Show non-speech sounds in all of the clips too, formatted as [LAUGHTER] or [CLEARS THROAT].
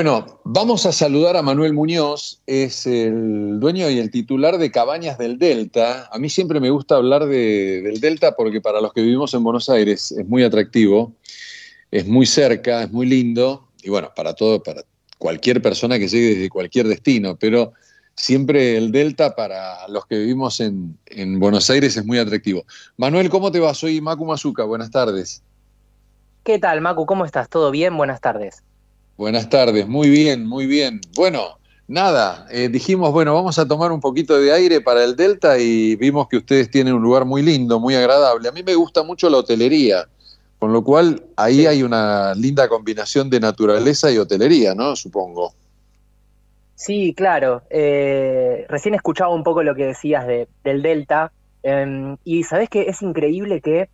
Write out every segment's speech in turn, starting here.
Bueno, vamos a saludar a Manuel Muñoz, es el dueño y el titular de Cabañas del Delta. A mí siempre me gusta hablar del Delta porque para los que vivimos en Buenos Aires es muy atractivo, es muy cerca, es muy lindo y bueno, para todo, para cualquier persona que llegue desde cualquier destino, pero siempre el Delta para los que vivimos en, Buenos Aires es muy atractivo. Manuel, ¿cómo te vas Soy Macu Mazuca, buenas tardes. ¿Qué tal, Macu? ¿Cómo estás? ¿Todo bien? Buenas tardes. Buenas tardes, muy bien, muy bien. Bueno, nada, eh, dijimos, bueno, vamos a tomar un poquito de aire para el Delta y vimos que ustedes tienen un lugar muy lindo, muy agradable. A mí me gusta mucho la hotelería, con lo cual ahí hay una linda combinación de naturaleza y hotelería, ¿no? Supongo. Sí, claro. Eh, recién escuchaba un poco lo que decías del Delta. Em, y sabes que es increíble que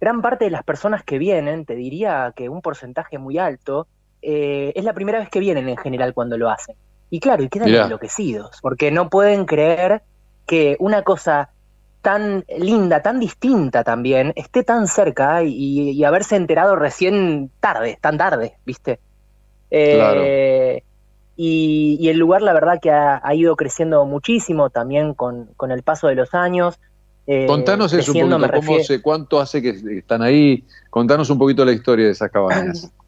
gran parte de las personas que vienen, te diría que un porcentaje muy alto, eh, es la primera vez que vienen en general cuando lo hacen. Y claro, y quedan enloquecidos, porque no pueden creer que una cosa tan linda, tan distinta también, esté tan cerca y, haberse enterado recién tarde, tan tarde, ¿viste? Eh, y, el lugar, la verdad, que ha, ido creciendo muchísimo también con, el paso de los años. Eh, Contanos eso un poquito, cómo se, cuánto hace que están ahí. Contanos un poquito la historia de esas cabañas. [CLEARS THROAT]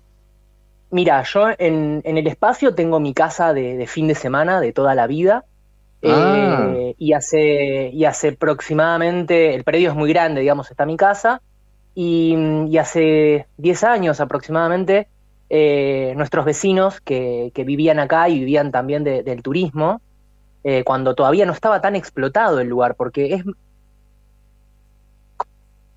Mira, yo en, el espacio tengo mi casa de, fin de semana de toda la vida. Ah. Eh, y, hace, y hace aproximadamente, el predio es muy grande, digamos, está mi casa. Y, hace 10 años aproximadamente, eh, nuestros vecinos que, que, vivían acá y vivían también del turismo, eh, cuando todavía no estaba tan explotado el lugar, porque es,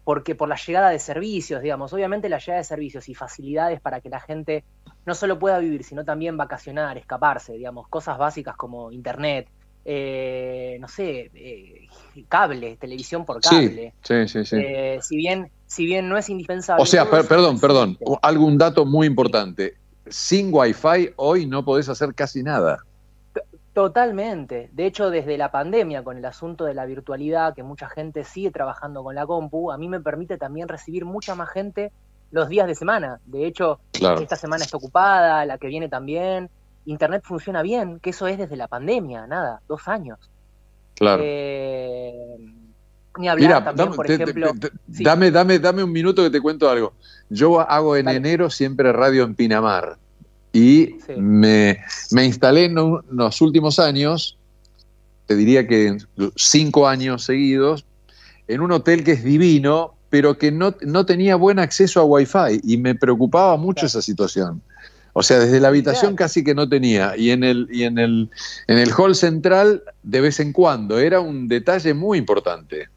porque por la llegada de servicios, digamos, obviamente la llegada de servicios y facilidades para que la gente no solo pueda vivir, sino también vacacionar, escaparse, digamos, cosas básicas como internet, eh, no sé, eh, cable, televisión por cable. Sí, sí, sí. Eh, si, bien, si bien no es indispensable. O sea, perdón, perdón, algún dato muy importante. Sin wifi hoy no podés hacer casi nada. Totalmente. De hecho, desde la pandemia, con el asunto de la virtualidad, que mucha gente sigue trabajando con la compu, a mí me permite también recibir mucha más gente los días de semana. De hecho, esta semana está ocupada, la que viene también. Internet funciona bien, que eso es desde la pandemia, nada, dos años. Claro. Eh, ni hablar Mira, dame, por ejemplo. Dame, dame, dame un minuto que te cuento algo. Yo hago en enero siempre radio en Pinamar. Y me, instalé en, los últimos años, te diría que cinco años seguidos, en un hotel que es divino, pero que no, tenía buen acceso a Wi-Fi y me preocupaba mucho esa situación. O sea, desde la habitación casi que no tenía y en el y en el en el hall central de vez en cuando era un detalle muy importante.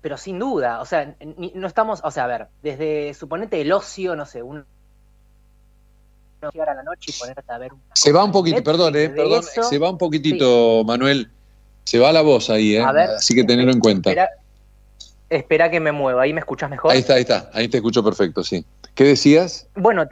Pero sin duda, o sea, no estamos, o sea, a ver, desde suponete el ocio, no sé, un llegar a la noche y ponerte a ver Se va un poquito, perdón, eh, perdón, se va un poquitito, Manuel. Se va la voz ahí, ¿eh? Así que tenerlo en cuenta. Espera, que me mueva, ahí me escuchas mejor. Ahí está, ahí está, ahí te escucho perfecto, sí. ¿Qué decías? Bueno,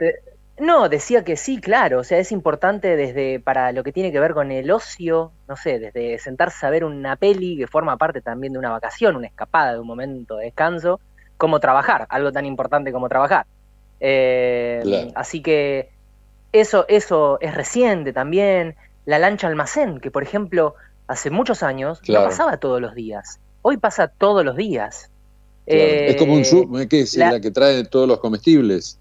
no, decía que sí, claro, o sea, es importante desde para lo que tiene que ver con el ocio, no sé, desde sentarse a ver una peli que forma parte también de una vacación, una escapada, de un momento de descanso, como trabajar, algo tan importante como trabajar. Eh, así que eso, eso es reciente también. La lancha almacén, que por ejemplo, hace muchos años no pasaba todos los días. Hoy pasa todos los días. es como un eh, ¿eh? que es la, que trae todos los comestibles.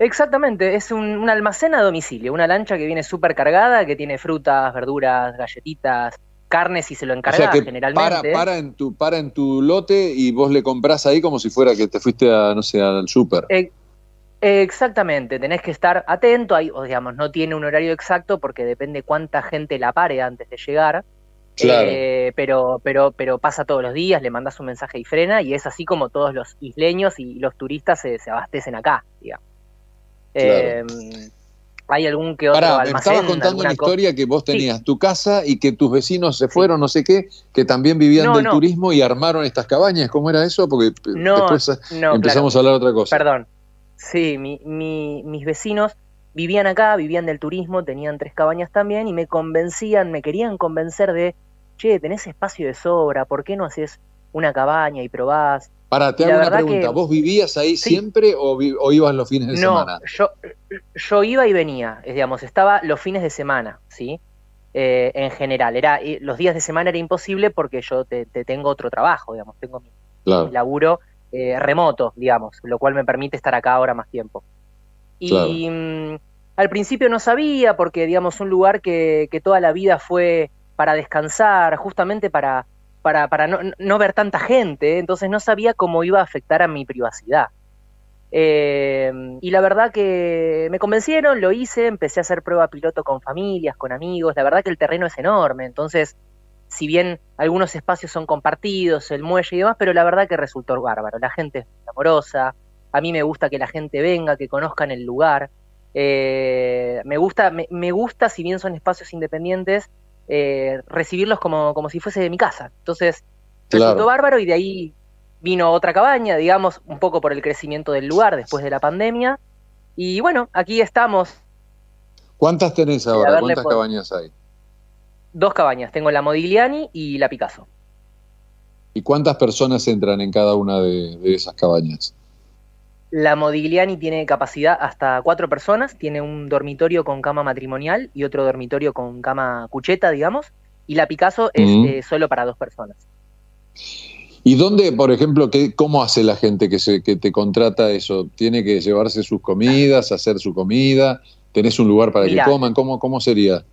Exactamente, es un, almacén a domicilio, una lancha que viene súper cargada, que tiene frutas, verduras, galletitas, carnes y se lo encarga generalmente. Para, para, en tu, para en tu lote y vos le comprás ahí como si fuera que te fuiste a, no sé, al súper. Eh, Exactamente, tenés que estar atento, ahí, digamos, no tiene un horario exacto porque depende cuánta gente la pare antes de llegar. Eh, pero, pero, pero pasa todos los días, le mandas un mensaje y frena, y es así como todos los isleños y los turistas se, abastecen acá, digamos. Eh, hay algún que otro almacén, me estabas contando una historia que vos tenías tu casa y que tus vecinos se fueron, no sé qué, que también vivían del turismo y armaron estas cabañas. ¿Cómo era eso? Porque eh, después eh, empezamos a hablar otra cosa. Perdón, Sí, mis vecinos vivían acá, vivían del turismo, tenían tres cabañas también y me convencían, me querían convencer de, che, tenés espacio de sobra, ¿por qué no haces una cabaña y probás? Para, te hago una pregunta, ¿vos vivías ahí siempre o, o, ibas los fines de semana? Yo, yo iba y venía, digamos, estaba los fines de semana, ¿sí? Eh, en general, era eh, los días de semana era imposible porque yo te, tengo otro trabajo, digamos, tengo mi laburo eh, remoto, digamos, lo cual me permite estar acá ahora más tiempo. Y mm, al principio no sabía porque, digamos, un lugar que, toda la vida fue para descansar, justamente para, para, no, ver tanta gente, ¿eh? entonces no sabía cómo iba a afectar a mi privacidad. Eh, y la verdad que me convencieron, lo hice, empecé a hacer prueba piloto con familias, con amigos, la verdad que el terreno es enorme, entonces si bien algunos espacios son compartidos, el muelle y demás, pero la verdad que resultó bárbaro. La gente es amorosa, a mí me gusta que la gente venga, que conozcan el lugar. Eh, me, gusta, me, gusta, si bien son espacios independientes, eh, recibirlos como, como si fuese de mi casa. Entonces, resultó bárbaro y de ahí vino otra cabaña, digamos, un poco por el crecimiento del lugar después de la pandemia. Y bueno, aquí estamos. ¿Cuántas tenés ahora? ¿Cuántas cabañas hay? dos cabañas, tengo la Modigliani y la Picasso. ¿Y cuántas personas entran en cada una de, esas cabañas? La Modigliani tiene capacidad hasta cuatro personas, tiene un dormitorio con cama matrimonial y otro dormitorio con cama cucheta, digamos, y la Picasso es eh, solo para dos personas. ¿Y dónde, por ejemplo, cómo hace la gente que, se, que te contrata eso? ¿Tiene que llevarse sus comidas, hacer su comida? ¿Tenés un lugar para que coman? ¿Cómo, cómo sería?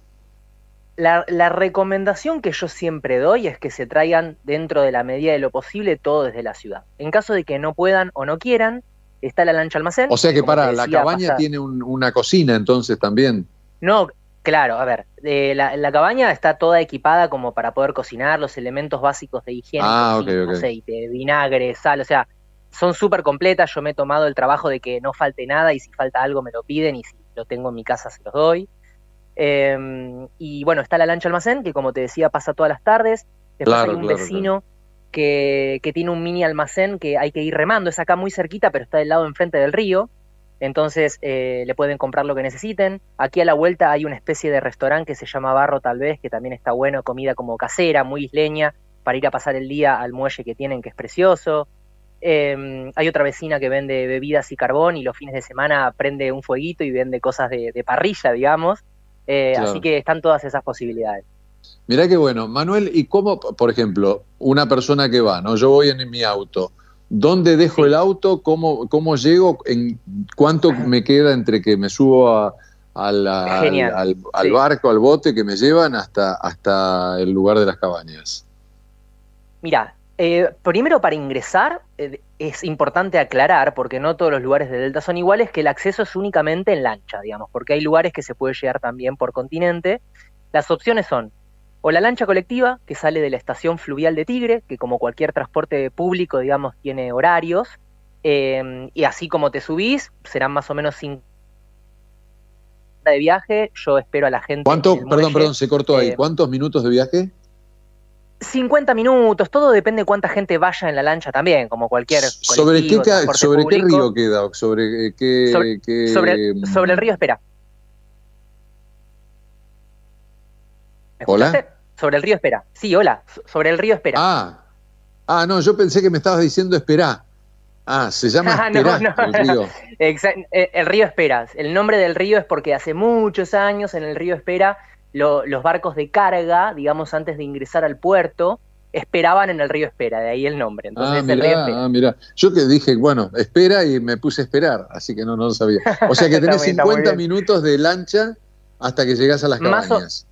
la, recomendación que yo siempre doy es que se traigan dentro de la medida de lo posible todo desde la ciudad. En caso de que no puedan o no quieran, está la lancha almacén. O sea que para, la cabaña tiene una cocina entonces también. No, Claro, a ver, eh, la, cabaña está toda equipada como para poder cocinar los elementos básicos de higiene, ah, aceite, vinagre, sal, o sea, son súper completas, yo me he tomado el trabajo de que no falte nada y si falta algo me lo piden y si lo tengo en mi casa se los doy. Em, y bueno, está la lancha almacén, que como te decía, pasa todas las tardes. Después hay un vecino Que, que, tiene un mini almacén que hay que ir remando. Es acá muy cerquita, pero está del lado enfrente del río. Entonces eh, le pueden comprar lo que necesiten. Aquí a la vuelta hay una especie de restaurante que se llama Barro tal vez, que también está bueno, comida como casera, muy isleña, para ir a pasar el día al muelle que tienen, que es precioso. Em, hay otra vecina que vende bebidas y carbón y los fines de semana prende un fueguito y vende cosas de parrilla, digamos. Eh, así que están todas esas posibilidades. Mirá qué bueno. Manuel, ¿y cómo, por ejemplo, una persona que va, ¿no? Yo voy en mi auto. ¿Dónde dejo el auto? ¿Cómo, ¿Cómo llego? cuánto me queda entre que me subo al, barco, al bote que me llevan hasta, hasta el lugar de las cabañas? Mira, eh, primero para ingresar, eh, es importante aclarar, porque no todos los lugares de Delta son iguales, que el acceso es únicamente en lancha, digamos, porque hay lugares que se puede llegar también por continente. Las opciones son o la lancha colectiva, que sale de la estación fluvial de Tigre, que como cualquier transporte público, digamos, tiene horarios, eh, y así como te subís, serán más o menos 5 de viaje, yo espero a la gente... ¿Cuánto, perdón, perdón, se cortó ahí, eh, ¿cuántos minutos de viaje? 50 minutos, todo depende de cuánta gente vaya en la lancha también, como cualquier. Eh, ¿Sobre qué, sobre qué río queda? ¿Sobre qué.? Sobre, el, río Espera. ¿Hola? Sobre el río Espera. Sí, hola. Sobre el río Espera. Ah. Ah, no, yo pensé que me estabas diciendo espera Ah, se llama [LAUGHS] ah, Esperá, el río. No. [LAUGHS] Eh, el río Espera. El nombre del río es porque hace muchos años en el río Espera los barcos de carga, digamos, antes de ingresar al puerto, esperaban en el río Espera, de ahí el nombre. Ah, Entonces, Yo que dije, bueno, espera y me puse a esperar, así que no, no lo sabía. O sea que [LAUGHS] tenés 50 minutos de lancha hasta que llegás a las cabañas.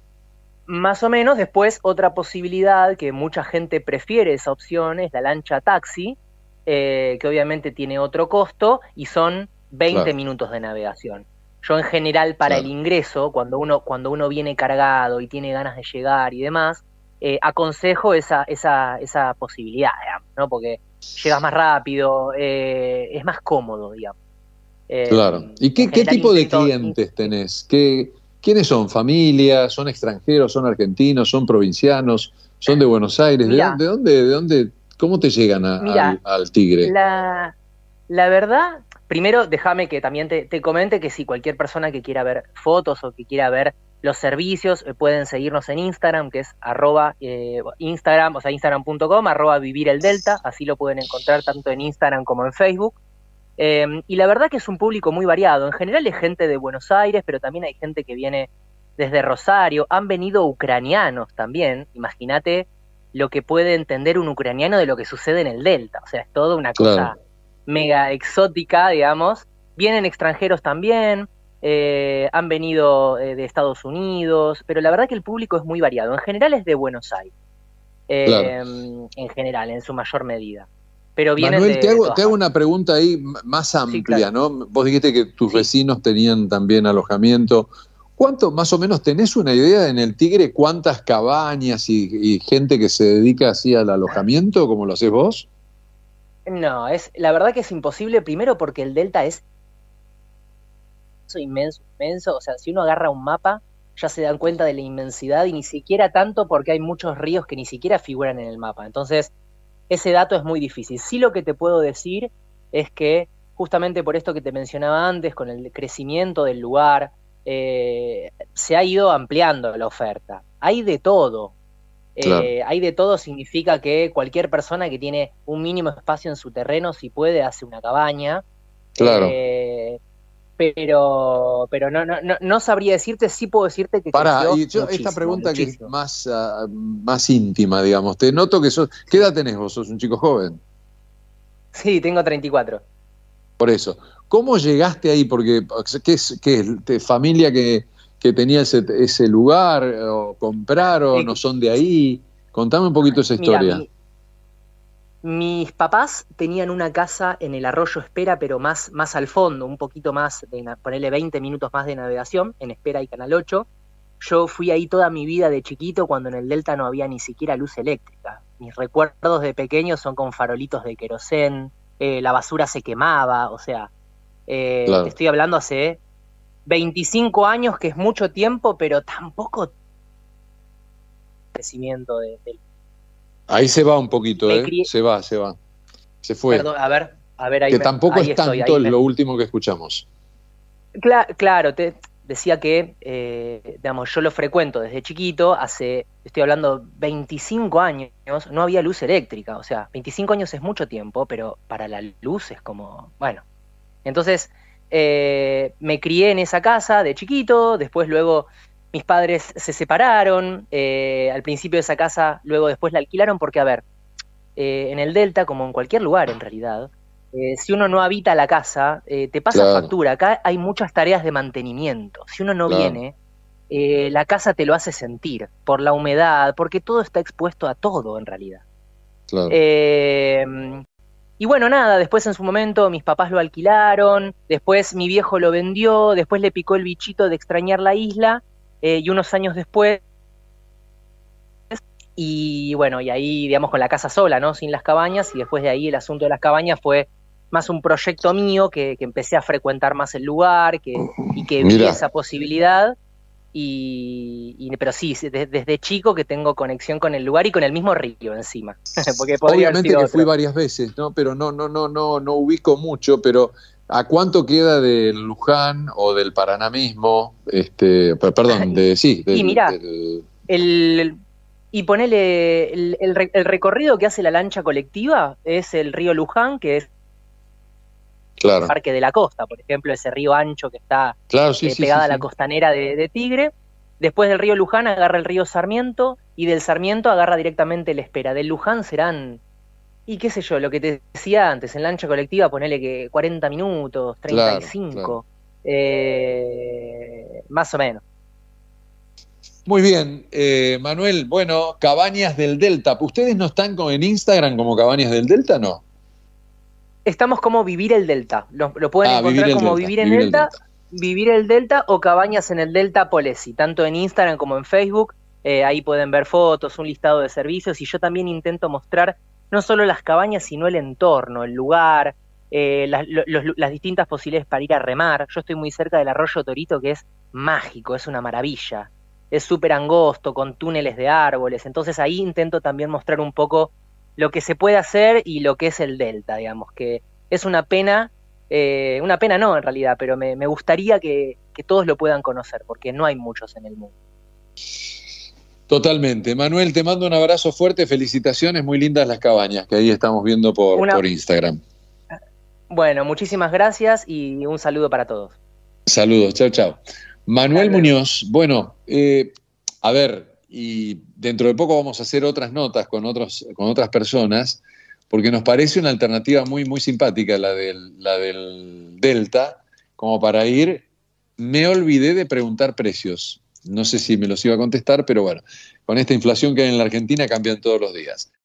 Más o, menos, después otra posibilidad que mucha gente prefiere esa opción es la lancha taxi, eh, que obviamente tiene otro costo y son 20 minutos de navegación. Yo en general para el ingreso, cuando uno, cuando uno viene cargado y tiene ganas de llegar y demás, eh, aconsejo esa, esa, esa posibilidad, ¿no? Porque llegas más rápido, eh, es más cómodo, digamos. Eh, claro. ¿Y qué, tipo de clientes tenés? ¿Quiénes son? ¿Familias? ¿Son extranjeros? ¿Son argentinos? ¿Son provincianos? ¿Son de Buenos Aires? ¿De, dónde, ¿De dónde? ¿Cómo te llegan al, Tigre? La, la verdad Primero, déjame que también te, comente que si cualquier persona que quiera ver fotos o que quiera ver los servicios, eh, pueden seguirnos en Instagram, que es eh, Instagram, o sea, instagram.com, arroba vivir el delta, así lo pueden encontrar tanto en Instagram como en Facebook. Em, y la verdad que es un público muy variado. En general es gente de Buenos Aires, pero también hay gente que viene desde Rosario. Han venido ucranianos también. Imagínate lo que puede entender un ucraniano de lo que sucede en el Delta. O sea, es toda una cosa mega exótica, digamos. Vienen extranjeros también, eh, han venido eh, de Estados Unidos, pero la verdad que el público es muy variado. En general es de Buenos Aires, eh, en general, en su mayor medida. Pero vienen Manuel, de, te, hago, una pregunta ahí más amplia, ¿no? Vos dijiste que tus vecinos tenían también alojamiento. ¿Cuánto más o menos tenés una idea en el Tigre cuántas cabañas y, y gente que se dedica así al alojamiento, como lo haces vos? No, es, la verdad que es imposible, primero porque el delta es inmenso, inmenso, o sea, si uno agarra un mapa, ya se dan cuenta de la inmensidad y ni siquiera tanto porque hay muchos ríos que ni siquiera figuran en el mapa. Entonces, ese dato es muy difícil. Sí lo que te puedo decir es que justamente por esto que te mencionaba antes, con el crecimiento del lugar, eh, se ha ido ampliando la oferta. Hay de todo, eh, hay de todo, significa que cualquier persona que tiene un mínimo espacio en su terreno, si puede, hace una cabaña. Claro. Eh, pero pero no, no, no sabría decirte, sí puedo decirte que... Para, esta pregunta que es más, ah, más íntima, digamos, te noto que sos... ¿Qué edad tenés vos? ¿Sos un chico joven? Sí, tengo 34. Por eso. ¿Cómo llegaste ahí? Porque, Qué es ¿Familia que que tenía ese, lugar, eh, o compraron, o no son de ahí. Contame un poquito esa historia. mis papás tenían una casa en el arroyo Espera, pero más, más al fondo, un poquito más, de, ponerle 20 minutos más de navegación, en Espera y Canal 8. Yo fui ahí toda mi vida de chiquito cuando en el Delta no había ni siquiera luz eléctrica. Mis recuerdos de pequeño son con farolitos de querosén, eh, la basura se quemaba, o sea, eh, te estoy hablando hace 25 años, que es mucho tiempo, pero tampoco crecimiento de, Ahí se va un poquito, eh. se va, se va. Se fue. a ver, a ver ahí Que tampoco es tanto lo último que escuchamos. claro, te decía que, eh, digamos, yo lo frecuento desde chiquito, hace, estoy hablando, 25 años, no había luz eléctrica, o sea, 25 años es mucho tiempo, pero para la luz es como, bueno. Entonces, eh, me crié en esa casa de chiquito, después luego mis padres se separaron, eh, al principio de esa casa luego después la alquilaron porque, a ver, eh, en el Delta, como en cualquier lugar en realidad, si uno no habita la casa, te pasa factura, acá hay muchas tareas de mantenimiento, si uno no viene, la casa te lo hace sentir por la humedad, porque todo está expuesto a todo en realidad. Y bueno, nada, después en su momento mis papás lo alquilaron, después mi viejo lo vendió, después le picó el bichito de extrañar la isla eh, y unos años después... Y bueno, y ahí, digamos, con la casa sola, ¿no? Sin las cabañas, y después de ahí el asunto de las cabañas fue más un proyecto mío, que, que empecé a frecuentar más el lugar que, y que vi esa posibilidad. Y, pero sí, desde chico que tengo conexión con el lugar y con el mismo río encima. [LAUGHS] Porque Obviamente que fui varias veces, ¿no? Pero no, no, no, no, no ubico mucho, pero ¿a cuánto queda del Luján o del Paraná mismo? Este, perdón, [LAUGHS] de sí. y mira, y ponele el recorrido que hace la lancha colectiva es el río Luján, que es Claro. El Parque de la Costa, por ejemplo, ese río ancho que está claro, eh, pegada a la costanera de, Tigre. Después del río Luján agarra el río Sarmiento y del Sarmiento agarra directamente la Espera. Del Luján serán, y qué sé yo, lo que te decía antes, en la colectiva ponele que 40 minutos, 35, eh, más o menos. Muy bien, eh, Manuel, bueno, Cabañas del Delta. ¿Ustedes no están en Instagram como Cabañas del Delta, no? estamos como Vivir el Delta. Lo, pueden ah, encontrar como Vivir en delta, el delta, Vivir el Delta o Cabañas en el Delta Polesi, tanto en Instagram como en Facebook. Eh, ahí pueden ver fotos, un listado de servicios y yo también intento mostrar no solo las cabañas, sino el entorno, el lugar, eh, las, las, distintas posibilidades para ir a remar. Yo estoy muy cerca del arroyo Torito, que es mágico, es una maravilla. Es súper angosto, con túneles de árboles. Entonces ahí intento también mostrar un poco lo que se puede hacer y lo que es el Delta, digamos, que es una pena, eh, una pena no en realidad, pero me, gustaría que, todos lo puedan conocer, porque no hay muchos en el mundo. Totalmente. Manuel, te mando un abrazo fuerte, felicitaciones, muy lindas las cabañas que ahí estamos viendo por, Instagram. Bueno, muchísimas gracias y un saludo para todos. Saludos, chao, chao. Manuel Muñoz, bueno, eh, a ver, y dentro de poco vamos a hacer otras notas con, otros, con otras personas, porque nos parece una alternativa muy, muy simpática la la del Delta, como para ir. Me olvidé de preguntar precios. No sé si me los iba a contestar, pero bueno, con esta inflación que hay en la Argentina cambian todos los días.